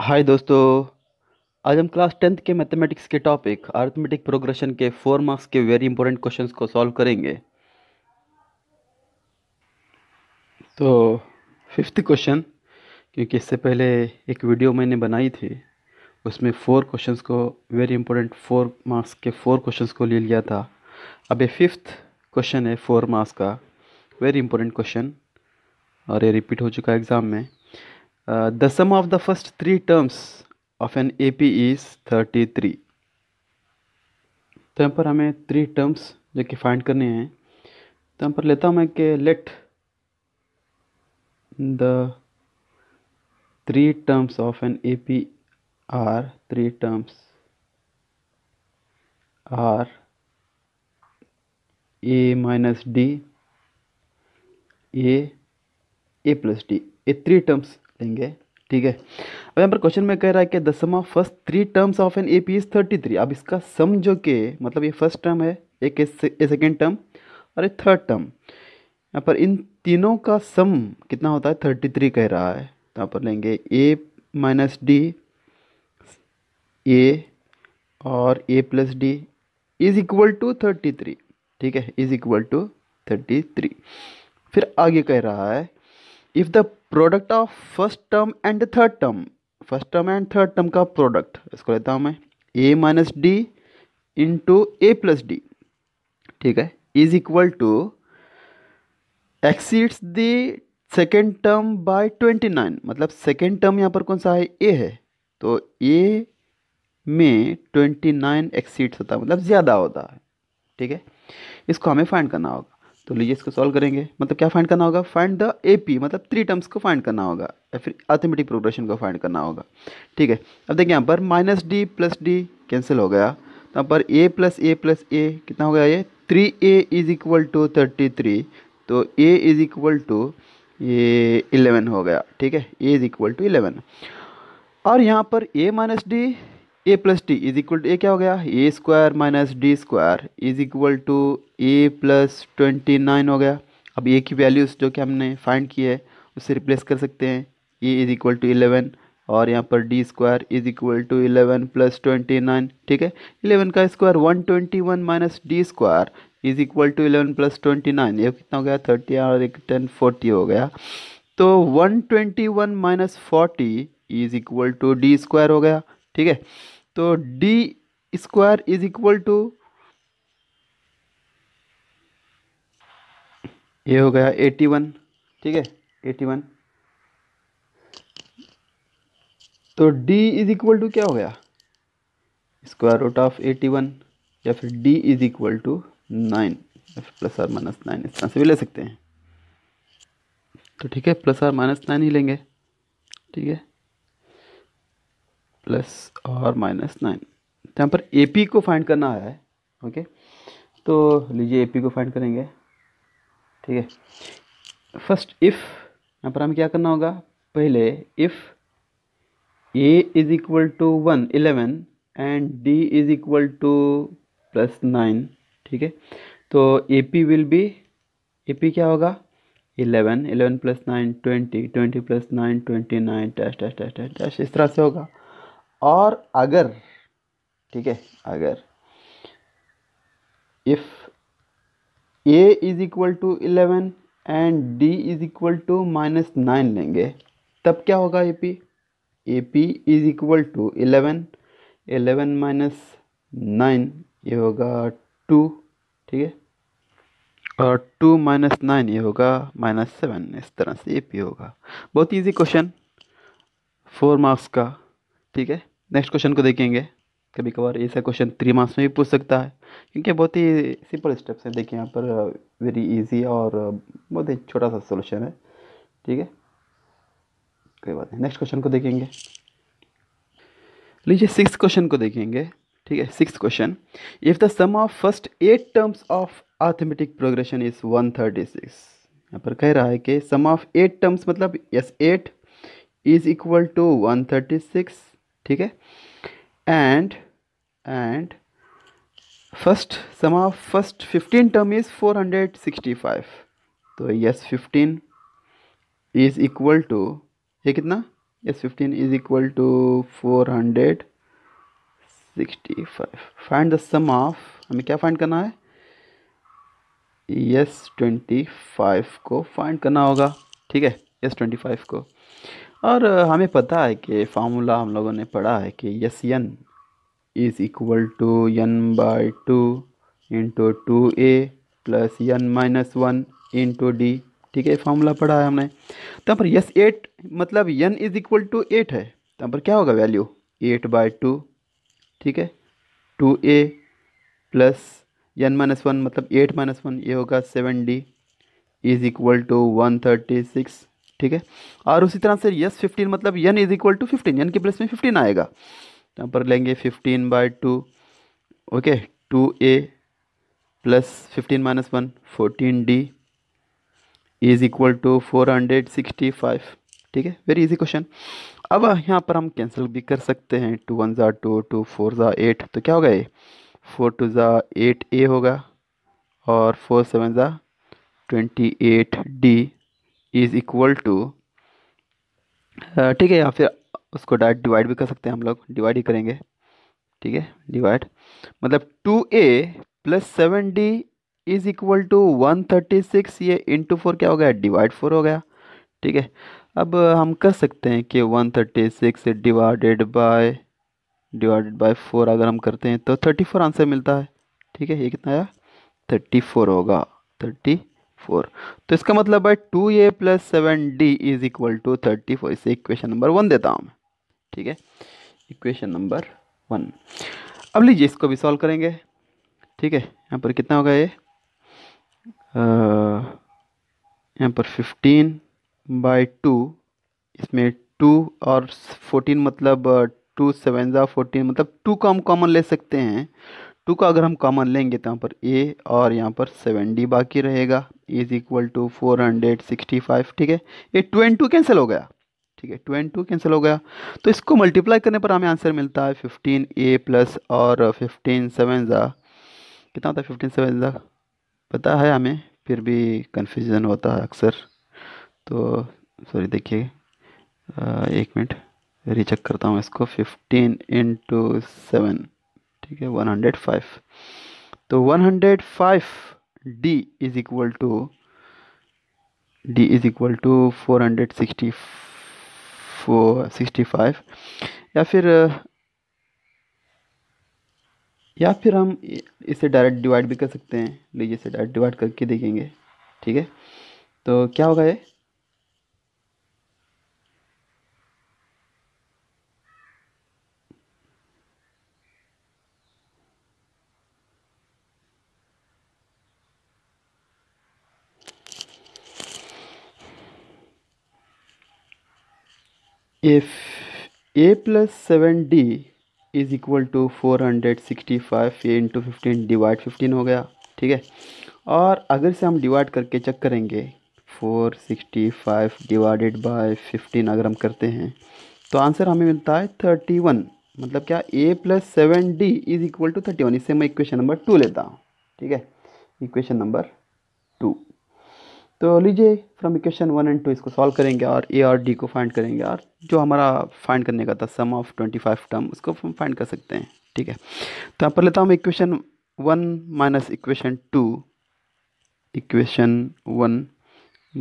हाय दोस्तों आज हम क्लास टेंथ के मैथमेटिक्स के टॉपिक आर्थमेटिक प्रोग्रेशन के फोर मार्क्स के वेरी इंपॉर्टेंट क्वेश्चंस को सॉल्व करेंगे तो फिफ्थ क्वेश्चन क्योंकि इससे पहले एक वीडियो मैंने बनाई थी उसमें फोर क्वेश्चंस को वेरी इंपॉर्टेंट फोर मार्क्स के फोर क्वेश्चंस को ले लिया था अब ये फिफ्थ क्वेश्चन है फोर मार्क्स का वेरी इंपॉर्टेंट क्वेश्चन और ये रिपीट हो चुका है एग्ज़ाम में Uh, the sum of the first three terms of an AP is 33. तो यहाँ पर हमें थ्री टर्म्स जो कि फाइंड करने हैं तो यहाँ पर लेता हूँ मैं कि let the three terms of an A P are three terms are A minus D A A plus D ये थ्री टर्म्स देंगे ठीक है अब यहाँ पर क्वेश्चन में कह रहा है कि दसमा first three terms of an A P is thirty three अब इसका सम जो के मतलब ये फर्स्ट टर्म है एक ए सेकेंड टर्म और एक थर्ड टर्म यहाँ पर इन तीनों का सम कितना होता है थर्टी थ्री कह रहा है तो यहाँ पर लेंगे ए माइनस डी ए और A plus D is equal to thirty three ठीक है is equal to thirty three फिर आगे कह रहा है if the product of first term and third term first term and third term का प्रोडक्ट इसको लेता हूँ मैं A minus D into A plus D ठीक है is equal to exceeds the second term by twenty nine मतलब second term यहाँ पर कौन सा है ए है तो ए में ट्वेंटी नाइन एक्सीड्स होता है मतलब ज़्यादा होता है ठीक है इसको हमें फाइंड करना होगा तो लीजिए इसको सॉल्व करेंगे मतलब क्या फाइंड करना होगा फाइंड द ए पी मतलब थ्री टर्म्स को फाइंड करना होगा या फिर अर्थमेटिक प्रोग्रेशन को फाइंड करना होगा ठीक है अब देखिए यहाँ पर minus D plus D cancel हो गया तो यहाँ पर ए प्लस ए प्लस ए कितना हो गया ये three a is equal to thirty three तो ए इज इक्वल टू ये इलेवन हो गया ठीक है a is equal to eleven और यहाँ पर a minus D A plus t is equal to a क्या हो गया a square minus d square is equal to A plus twenty nine हो गया अब ए की वैल्यूज़ जो कि हमने फाइंड की है उससे रिप्लेस कर सकते हैं a is equal to eleven और यहाँ पर d square is equal to eleven plus twenty nine ठीक है इलेवन का square one twenty one minus d square is equal to eleven plus twenty nine ये कितना हो गया थर्टी और एक टेन फोर्टी हो गया तो one twenty one minus forty is equal to d square हो गया ठीक है तो d square is equal to ये हो गया एटी वन ठीक है एटी वन तो d इज इक्वल टू क्या हो गया square root of eighty one या फिर d is equal to nine plus or minus nine इस तरह से भी ले सकते हैं तो ठीक है प्लस आर माइनस नाइन ही लेंगे ठीक है प्लस और माइनस नाइन तो यहाँ पर ए पी को फाइंड करना आया है ओके तो लीजिए ए पी को फाइंड करेंगे ठीक है फर्स्ट इफ़ यहाँ पर हमें क्या करना होगा पहले if a is equal to one eleven and d is equal to plus nine ठीक है तो A P will be A P क्या होगा eleven eleven plus nine twenty twenty plus nine twenty nine dash dash dash dash इस तरह से होगा और अगर ठीक है अगर if a is equal to eleven and d is equal to minus nine लेंगे तब क्या होगा A P A P is equal to eleven eleven minus nine ये होगा टू ठीक है और टू माइनस नाइन ये होगा माइनस सेवन इस तरह से ए पी होगा बहुत इजी क्वेश्चन फोर मार्क्स का ठीक है नेक्स्ट क्वेश्चन को देखेंगे कभी कभार ऐसा क्वेश्चन थ्री मार्क्स में भी पूछ सकता है क्योंकि बहुत ही सिंपल स्टेप्स हैं देखिए यहाँ पर वेरी uh, इजी और uh, बहुत ही छोटा सा सोल्यूशन है ठीक है कोई बात नहीं नेक्स्ट क्वेश्चन को देखेंगे लीजिए सिक्स क्वेश्चन को देखेंगे ठीक है six question if the sum of first eight terms of arithmetic progression is one thirty six यहाँ पर कह रहा है कि सम ऑफ एट टर्म्स मतलब S eight is equal to one thirty six ठीक है and and first sum of first fifteen term is four hundred sixty five तो S fifteen is equal to ये कितना S fifteen is equal to four hundred sixty five find the sum of हमें क्या find करना है S twenty five को find करना होगा ठीक है यस ट्वेंटी फाइव को और हमें पता है कि फार्मूला हम लोगों ने पढ़ा है कि S n is equal to n by two into two A plus n minus one into D ठीक है फार्मूला पढ़ा है हमने तब तो पर यस एट मतलब n is equal to eight है तब तो पर क्या होगा वैल्यू एट बाई टू ठीक है टू ए प्लस एन माइनस वन मतलब एट माइनस वन ये होगा seven D is equal to one thirty six ठीक है और उसी तरह से यस फिफ्टीन मतलब n is equal to fifteen n के प्लेस में फिफ्टीन आएगा तो यहाँ पर लेंगे fifteen by two okay two A plus fifteen minus one fourteen d is equal to four hundred sixty five ठीक है वेरी इजी क्वेश्चन अब यहाँ पर हम कैंसिल भी कर सकते हैं टू वन ज़ा टू टू फोर ज़ा एट तो क्या होगा ये फोर टू ज़ा एट ए होगा और फोर सेवन ज़ा twenty eight d is equal to ठीक है या फिर उसको डायरेक्ट डिवाइड भी कर सकते हैं हम लोग डिवाइड ही करेंगे ठीक है डिवाइड मतलब two A plus seven D is equal to one thirty six ये इंटू फोर क्या हो गया डिवाइड फोर हो गया ठीक है अब हम कर सकते हैं कि one thirty six divided by divided by four अगर हम करते हैं तो थर्टी फोर आंसर मिलता है ठीक है ये कितना आया थर्टी फोर होगा थर्टी फोर तो इसका मतलब है two A plus seven D is equal to thirty four इसे इक्वेशन नंबर वन देता हूँ मैं ठीक है इक्वेशन नंबर वन अब लीजिए इसको भी सॉल्व करेंगे ठीक है यहाँ पर कितना होगा ये यहाँ पर फिफ्टीन बाई टू इसमें टू और फोर्टीन मतलब टू सेवन ज़ा फोर्टीन मतलब टू का हम कॉमन ले सकते हैं टू का अगर हम कॉमन लेंगे तो यहाँ पर ए और यहाँ पर सेवन डी बाकी रहेगा is equal to four hundred sixty five ठीक है ये ट्वेंटी टू कैंसिल हो गया ठीक है ट्वेंटी टू कैंसिल हो गया तो इसको मल्टीप्लाई करने पर हमें आंसर मिलता है फिफ्टीन ए प्लस और फिफ्टीन सेवन ज़ा कितना होता है फिफ्टीन सेवन ज़ा पता है हमें फिर भी कन्फ्यूजन होता है अक्सर तो सॉरी देखिए एक मिनट रिचेक करता हूँ इसको फिफ्टीन इंटू सेवन ठीक है वन हंड्रेड फाइव तो one hundred five d is equal to d is equal to 465 या फिर या फिर हम इसे डायरेक्ट डिवाइड भी कर सकते हैं लीजिए इसे डायरेक्ट डिवाइड करके देखेंगे ठीक है तो क्या होगा ये if a plus 7d is equal to four hundred sixty five a into fifteen divide fifteen हो गया ठीक है और अगर से हम डिवाइड करके चेक करेंगे four sixty five divided by fifteen अगर हम करते हैं तो आंसर हमें मिलता है थर्टी वन मतलब क्या a plus seven D is equal to thirty one इससे मैं इक्वेशन नंबर टू लेता हूँ ठीक है इक्वेशन नंबर टू तो लीजिए from equation one and two इसको सॉल्व करेंगे और ए और डी को फाइंड करेंगे और जो हमारा फाइंड करने का था sum of twenty five term उसको हम फाइंड कर सकते हैं ठीक है तो यहाँ पर लेता हूँ equation one minus equation two equation one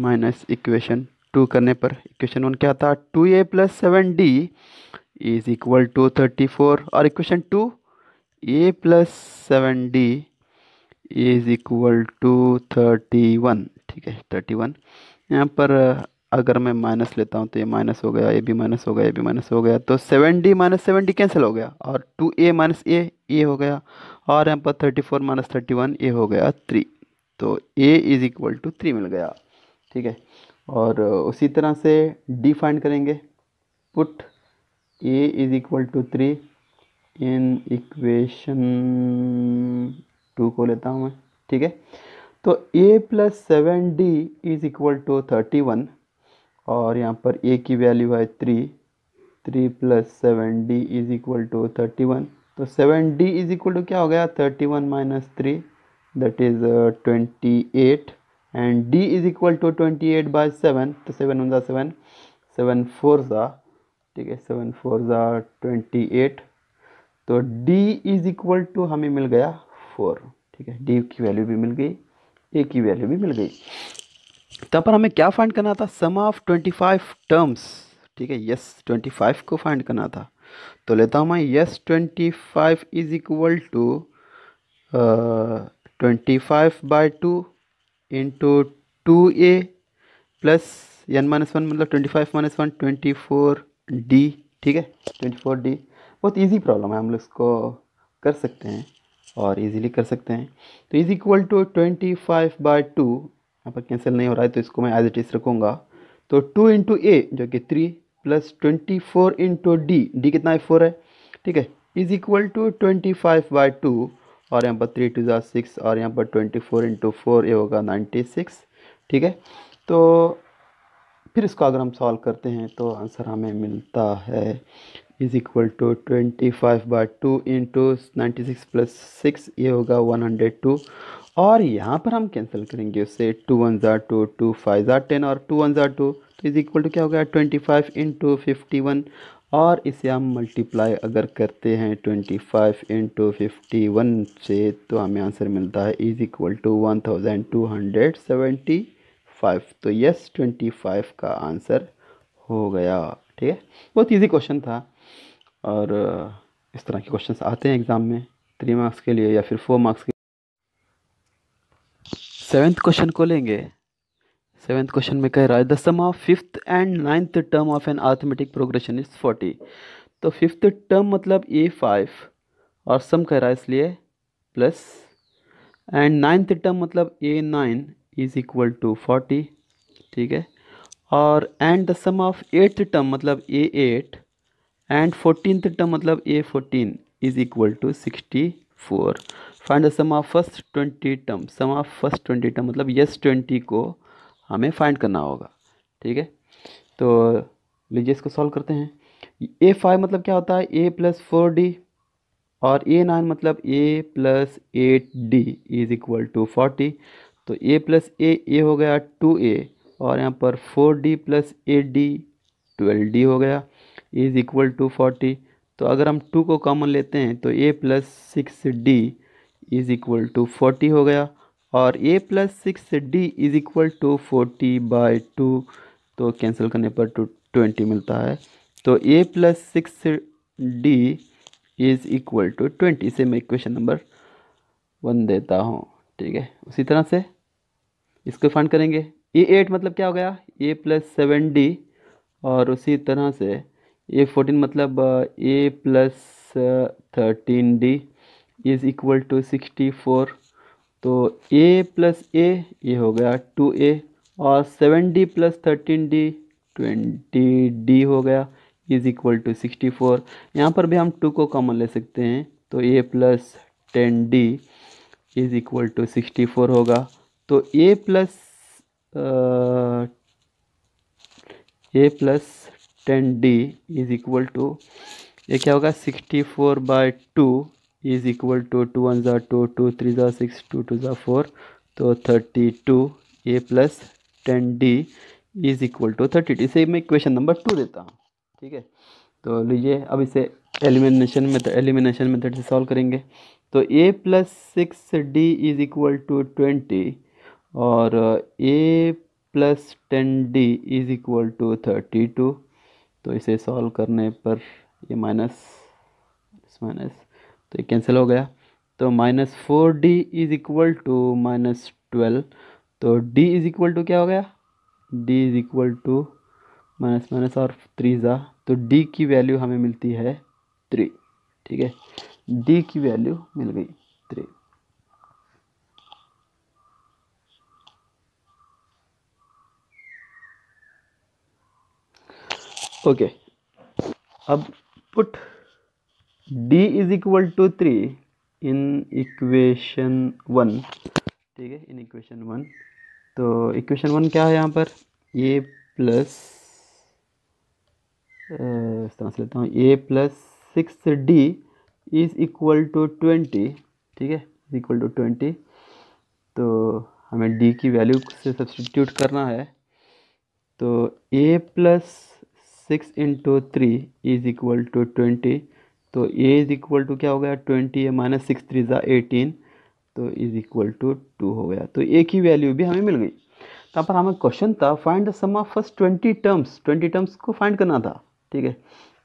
minus equation two करने पर इक्वेशन वन क्या था two A plus seven D is equal to thirty four और equation two A plus seven D is equal to thirty one ठीक है thirty one यहाँ पर अगर मैं माइनस लेता हूँ तो ये माइनस हो गया ये भी माइनस हो गया ये भी माइनस हो गया तो seven d minus seven d cancel हो गया और टू ए माइनस ए ए हो गया और यहाँ पर thirty four minus thirty one a हो गया थ्री तो ए इज़ इक्वल टू थ्री मिल गया ठीक है और उसी तरह से डी फाइंड करेंगे put a is equal to three in equation two को लेता हूँ मैं ठीक है तो a plus seven D is equal to thirty one और यहाँ पर a की वैल्यू है three three plus seven D is equal to thirty one तो seven D is equal to क्या हो गया thirty one minus three that is twenty eight and d is equal to twenty eight by seven तो seven one ज़ा seven seven four ज़ा ठीक है seven four ज़ा ट्वेंटी एट तो d इज़ इक्वल टू हमें मिल गया फोर ठीक है d की वैल्यू भी मिल गई ए की वैल्यू भी मिल गई तब तो पर हमें क्या फाइंड करना था sum of twenty five terms ठीक है यस ट्वेंटी फाइव को फाइंड करना था तो लेता हूँ मैं S twenty five is equal to twenty five by two into two A plus n minus one मतलब twenty five minus one twenty four d ठीक है ट्वेंटी फोर डी बहुत इजी प्रॉब्लम है हम लोग इसको कर सकते हैं और इजीली कर सकते हैं तो is equal to twenty five by two यहाँ पर कैंसिल नहीं हो रहा है तो इसको मैं एज इट इज़ रखूँगा तो टू इंटू ए जो कि three plus twenty four into D D कितना है फोर है ठीक है is equal to twenty five by two और यहाँ पर थ्री टू ज़ा सिक्स और यहाँ पर ट्वेंटी फोर इंटू फोर ये होगा नाइन्टी सिक्स ठीक है तो फिर इसको अगर हम सॉल्व करते हैं तो आंसर हमें मिलता है is equal to twenty five by two into ninety six plus six ये होगा वन हंड्रेड टू और यहाँ पर हम कैंसिल करेंगे उससे टू वन ज़ार टू टू फाइव ज़ार टेन और टू वन ज़ार टू तो इज इक्वल टू क्या हो गया twenty five into fifty one और इसे हम मल्टीप्लाई अगर करते हैं twenty five into fifty one से तो हमें आंसर मिलता है is equal to one thousand two hundred seventy five तो यस ट्वेंटी फाइव का आंसर हो गया ठीक है बहुत ईजी क्वेश्चन था और इस तरह के क्वेश्चंस आते हैं एग्ज़ाम में थ्री मार्क्स के लिए या फिर फोर मार्क्स के सेवेंथ क्वेश्चन को लेंगे सेवेंथ क्वेश्चन में कह रहा है the sum of fifth and ninth term of an arithmetic progression is forty तो फिफ्थ टर्म मतलब ए फाइव और सम कह रहा है इसलिए प्लस एंड नाइन्थ टर्म मतलब a nine is equal to forty ठीक है और and the sum of eighth term मतलब ए एट एंड टर्म मतलब a fourteen is equal to sixty four find the sum of first twenty term sum of first twenty term मतलब S twenty को हमें find करना होगा ठीक है तो लीजिए इसको सॉल्व करते हैं ए फाइव मतलब क्या होता है ए प्लस फोर डी और ए नाइन मतलब ए plus eight d is equal to forty तो ए प्लस ए ए हो गया टू ए और यहाँ पर four d plus eight d twelve d हो गया इज़ इक्वल टू फोर्टी तो अगर हम टू को कॉमन लेते हैं तो ए plus six D is equal to forty हो गया और A plus six D is equal to forty by two तो कैंसिल करने पर टू ट्वेंटी मिलता है तो ए plus six D is equal to twenty इसे मैं इक्वेशन नंबर वन देता हूँ ठीक है उसी तरह से इसको फाइंड करेंगे ए एट मतलब क्या हो गया ए प्लस सेवन डी और उसी तरह से ए फोर्टीन मतलब ए plus thirteen D is equal to sixty four तो ए प्लस ए ये हो गया टू ए और seven D plus thirteen D twenty D हो गया is equal to sixty four यहाँ पर भी हम टू को कॉमन ले सकते हैं तो ए plus ten D is equal to sixty four होगा तो ए plus A plus ten D is equal to ये क्या होगा sixty four by two is equal to two one ज़ा टू टू थ्री ज़ा सिक्स टू टू ज़ा four तो thirty two A plus ten D is equal to thirty two इसे मैं question number to देता हूँ ठीक है तो लीजिए अब इसे एलिमिनेशन मेथड एलिमिनेशन मेथड से सॉल्व करेंगे तो ए plus six D is equal to twenty और A plus ten D is equal to thirty two तो इसे सॉल्व करने पर ये माइनस माइनस तो ये कैंसिल हो गया तो minus four D is equal to minus twelve तो डी इज़ इक्वल टू क्या हो गया D is equal to minus minus और थ्री ज़ा तो डी की वैल्यू हमें मिलती है थ्री ठीक है डी की वैल्यू मिल गई थ्री ओके अब put D is equal to three in equation one ठीक है इन इक्वेशन वन तो इक्वेशन वन क्या है यहाँ पर ए प्लस इस तरह से लेता हूँ A plus six D is equal to twenty ठीक है इज इक्वल टू ट्वेंटी तो हमें डी की वैल्यू से सब्सटीट्यूट करना है तो ए plus six into three is equal to twenty तो ए इज इक्वल टू क्या हो गया twenty A minus six three ज़ा एटीन तो इज इक्वल टू टू हो गया तो ए की वैल्यू भी हमें मिल गई तो यहाँ पर हमें क्वेश्चन था find the sum of first twenty terms twenty terms को फाइंड करना था ठीक है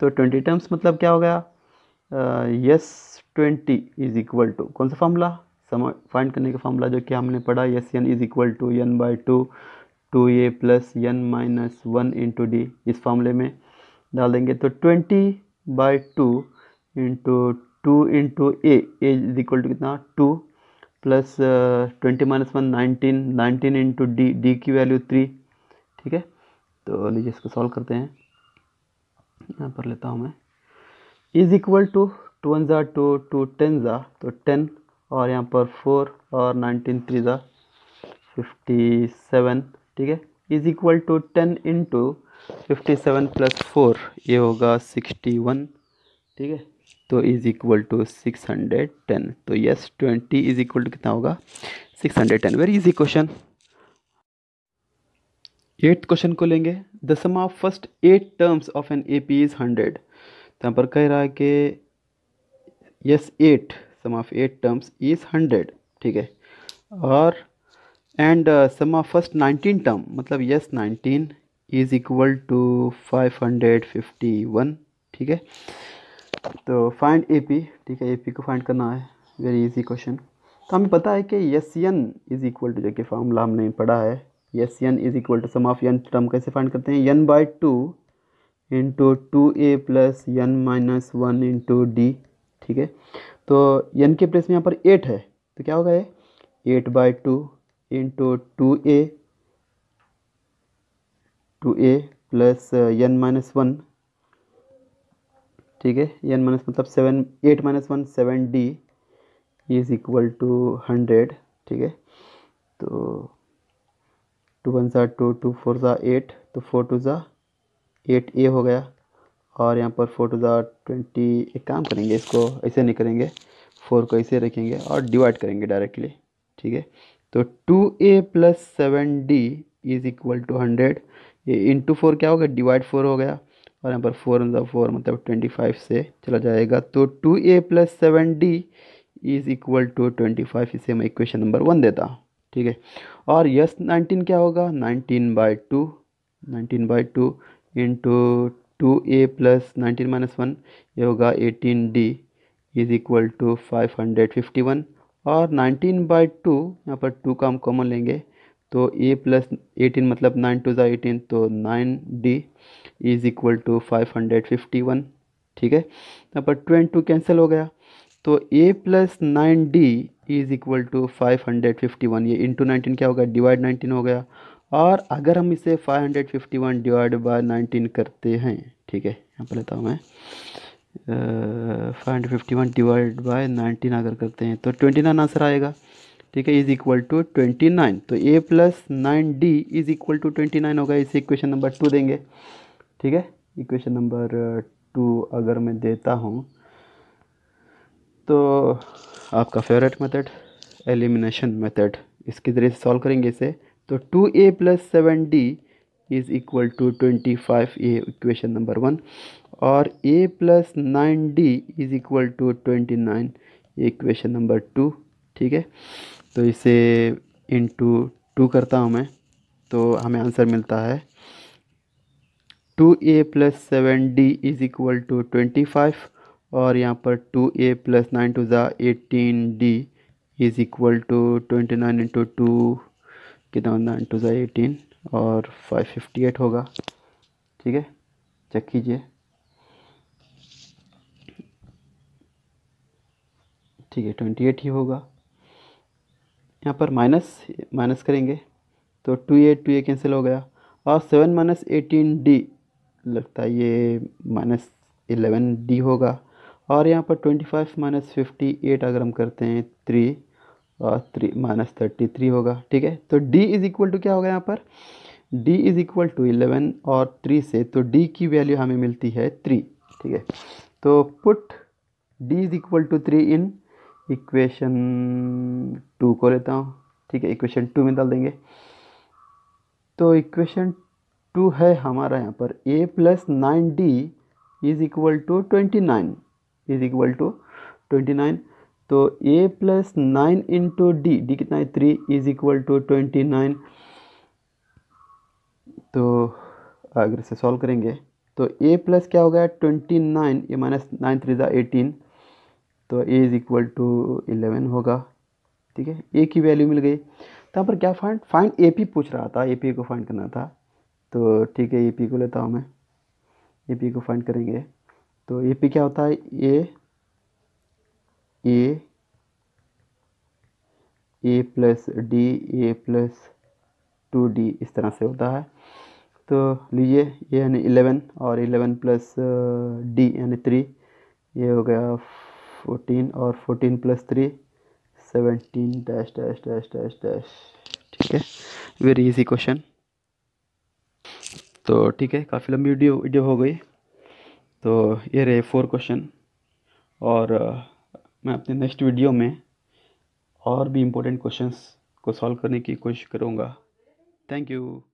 तो ट्वेंटी टर्म्स मतलब क्या हो गया S twenty is equal to कौन सा फार्मूला सम फाइंड करने का फार्मूला जो कि हमने पढ़ा S n is equal to n by two two A plus n minus one into D इस फॉर्मूले में डाल देंगे तो twenty by two into two into A is equal to कितना two plus twenty minus one nineteen nineteen into D D की value three ठीक है तो लीजिए इसको सॉल्व करते हैं यहाँ पर लेता हूँ मैं is equal to two one ज़ा टू टू टेन ज़ा तो टेन और यहाँ पर फोर और नाइनटीन थ्री ज़ा फिफ्टी सेवन ठीक है is equal to ten into fifty seven plus four ये होगा सिक्सटी वन ठीक है तो is equal to six hundred ten तो S twenty is equal to कितना होगा six hundred ten very easy question eighth question को लेंगे the sum of first eight terms of an A P is hundred तो यहाँ पर कह रहा है कि S eight sum of eight terms is hundred ठीक है और and sum of first nineteen term मतलब S nineteen is equal to five hundred fifty one ठीक है तो फाइंड ए पी ठीक है ए पी को फाइंड करना है वेरी इजी क्वेश्चन तो हमें पता है कि S n is equal to जो कि फार्मूला हमने पढ़ा है S n is equal to sum of n term कैसे फाइंड करते हैं n by two into two A plus n minus one into D ठीक है तो यन के प्लेस में यहाँ पर एट है तो क्या होगा ये eight by two into two A two A plus n minus one ठीक है एन माइनस मतलब seven eight minus one seven D is equal to hundred ठीक है तो टू वन ज़ा टू टू फोर ज़ा एट तो फोर टू ज़ा एट ए हो गया और यहाँ पर फोर टू ज़ा ट्वेंटी एक काम करेंगे इसको ऐसे नहीं करेंगे फोर को ऐसे रखेंगे और डिवाइड करेंगे डायरेक्टली ठीक है तो two A plus seven D is equal to hundred ये इंटू फोर क्या हो गया डिवाइड फोर हो गया और यहाँ पर फोर मतलब फोर मतलब ट्वेंटी फाइव से चला जाएगा तो two A plus seven D is equal to twenty five इसे मैं इक्वेशन नंबर वन देता ठीक है और यस नाइनटीन क्या होगा nineteen by two nineteen by two into two A plus nineteen minus one ये होगा eighteen D is equal to five hundred fifty one और 19 बाई टू यहाँ पर टू का हम कॉमन लेंगे तो ए प्लस एटीन मतलब नाइन टू ज़ा एटीन तो nine D is equal to five hundred fifty one ठीक है यहाँ पर टू एंड टू कैंसिल हो गया तो ए plus nine D is equal to five hundred fifty one ये इंटू नाइनटीन क्या होगा डिवाइड नाइनटीन हो गया और अगर हम इसे five hundred fifty one divide by nineteen करते हैं ठीक है यहाँ पर लेता हूँ मैं five hundred fifty one divide by nineteen अगर करते हैं तो ट्वेंटी नाइन आंसर आएगा ठीक है is equal to twenty nine तो ए plus nine D is equal to twenty nine होगा इसे इक्वेशन नंबर टू देंगे ठीक है इक्वेशन नंबर टू अगर मैं देता हूँ तो आपका फेवरेट मेथड एलिमिनेशन मेथड इसके ज़रिए सॉल्व करेंगे इसे तो two A plus seven D is equal to twenty five ये इक्वेशन नंबर वन और A plus nine D is equal to twenty nine ये क्वेश्चन नंबर टू ठीक है तो इसे इंटू टू करता हूँ मैं तो हमें आंसर मिलता है two A plus seven D is equal to twenty five और यहाँ पर टू ए प्लस नाइन टू ज़ा eighteen D is equal to twenty nine into two कितना नाइन टू ज़ा एटीन और फाइव फिफ्टी एट होगा ठीक है चेक कीजिए ठीक है ट्वेंटी एट ही होगा यहाँ पर माइनस माइनस करेंगे तो two A two A cancel हो गया और सेवन माइनस एटीन डी लगता है ये माइनस एलेवन डी होगा और यहाँ पर twenty five minus fifty eight अगर हम करते हैं थ्री और थ्री माइनस थर्टी थ्री होगा ठीक है तो डी इज़ इक्वल टू क्या होगा यहाँ पर D is equal to eleven और थ्री से तो डी की वैल्यू हमें मिलती है थ्री ठीक है तो put D is equal to three in equation two को लेता हूँ ठीक है इक्वेशन टू में डाल देंगे तो इक्वेशन टू है हमारा यहाँ पर A plus nine D is equal to twenty nine is equal to twenty nine तो ए plus nine into D D कितना है three is equal to twenty nine तो अगर इसे सॉल्व करेंगे तो ए प्लस क्या हो गया twenty nine A minus nine three ज़ा एटीन तो ए इज़ इक्वल टू इलेवन होगा ठीक है ए की वैल्यू मिल गई तो पर क्या फाइंड फाइंड ए पी पूछ रहा था ए पी को फाइंड करना था तो ठीक है ए पी को लेता हूँ मैं ए पी को फाइंड करेंगे तो ए पी क्या होता है A A A plus D A plus two D इस तरह से होता है तो लीजिए ये यानी इलेवन और इलेवन प्लस डी यानी थ्री ये हो गया फोर्टीन और fourteen plus three seventeen dash dash dash dash dash ठीक है वेरी इजी क्वेश्चन तो ठीक है काफ़ी लंबी वीडियो वीडियो हो गई तो ये रहे फोर क्वेश्चन और मैं अपने नेक्स्ट वीडियो में और भी इम्पोर्टेंट क्वेश्चंस को सॉल्व करने की कोशिश करूँगा थैंक यू